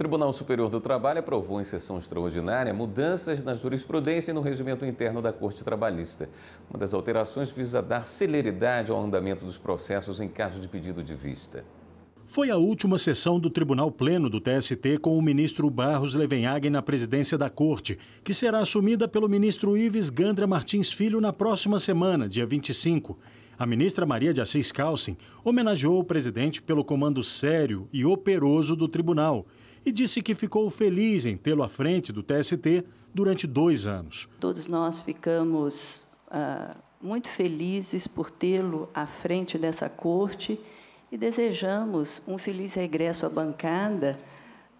Tribunal Superior do Trabalho aprovou em sessão extraordinária mudanças na jurisprudência e no regimento interno da Corte Trabalhista. Uma das alterações visa dar celeridade ao andamento dos processos em caso de pedido de vista. Foi a última sessão do Tribunal Pleno do TST com o ministro Barros Levenhagen na presidência da Corte, que será assumida pelo ministro Ives Gandra Martins Filho na próxima semana, dia 25. A ministra Maria de Assis Calcin homenageou o presidente pelo comando sério e operoso do tribunal e disse que ficou feliz em tê-lo à frente do TST durante dois anos. Todos nós ficamos uh, muito felizes por tê-lo à frente dessa corte e desejamos um feliz regresso à bancada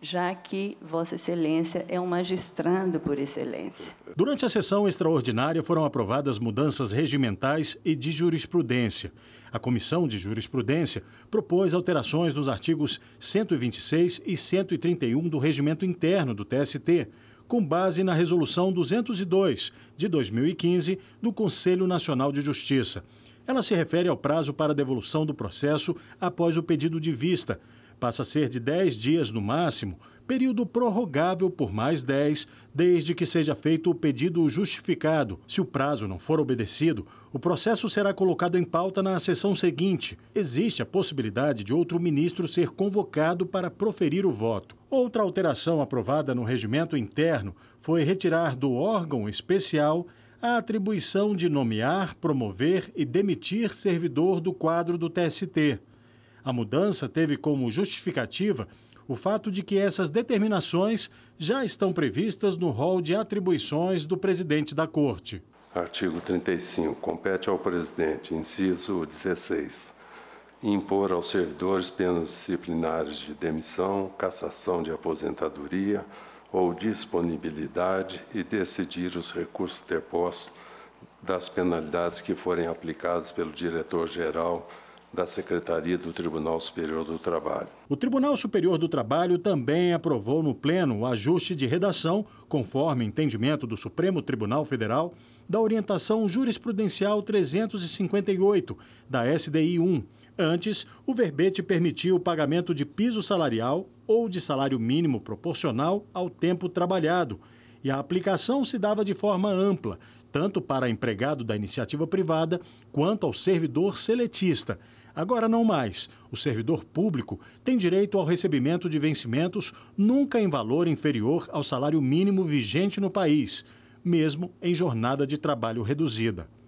já que Vossa Excelência é um magistrando por excelência. Durante a sessão extraordinária foram aprovadas mudanças regimentais e de jurisprudência. A Comissão de Jurisprudência propôs alterações nos artigos 126 e 131 do Regimento Interno do TST, com base na Resolução 202 de 2015 do Conselho Nacional de Justiça. Ela se refere ao prazo para devolução do processo após o pedido de vista passa a ser de 10 dias no máximo, período prorrogável por mais 10, desde que seja feito o pedido justificado. Se o prazo não for obedecido, o processo será colocado em pauta na sessão seguinte. Existe a possibilidade de outro ministro ser convocado para proferir o voto. Outra alteração aprovada no regimento interno foi retirar do órgão especial a atribuição de nomear, promover e demitir servidor do quadro do TST. A mudança teve como justificativa o fato de que essas determinações já estão previstas no rol de atribuições do presidente da Corte. Artigo 35. Compete ao presidente, inciso 16, impor aos servidores penas disciplinares de demissão, cassação de aposentadoria ou disponibilidade e decidir os recursos depostos das penalidades que forem aplicadas pelo diretor-geral da Secretaria do Tribunal Superior do Trabalho. O Tribunal Superior do Trabalho também aprovou no Pleno o ajuste de redação, conforme entendimento do Supremo Tribunal Federal, da orientação jurisprudencial 358 da SDI 1. Antes, o verbete permitia o pagamento de piso salarial ou de salário mínimo proporcional ao tempo trabalhado, e a aplicação se dava de forma ampla, tanto para empregado da iniciativa privada quanto ao servidor seletista. Agora não mais. O servidor público tem direito ao recebimento de vencimentos nunca em valor inferior ao salário mínimo vigente no país, mesmo em jornada de trabalho reduzida.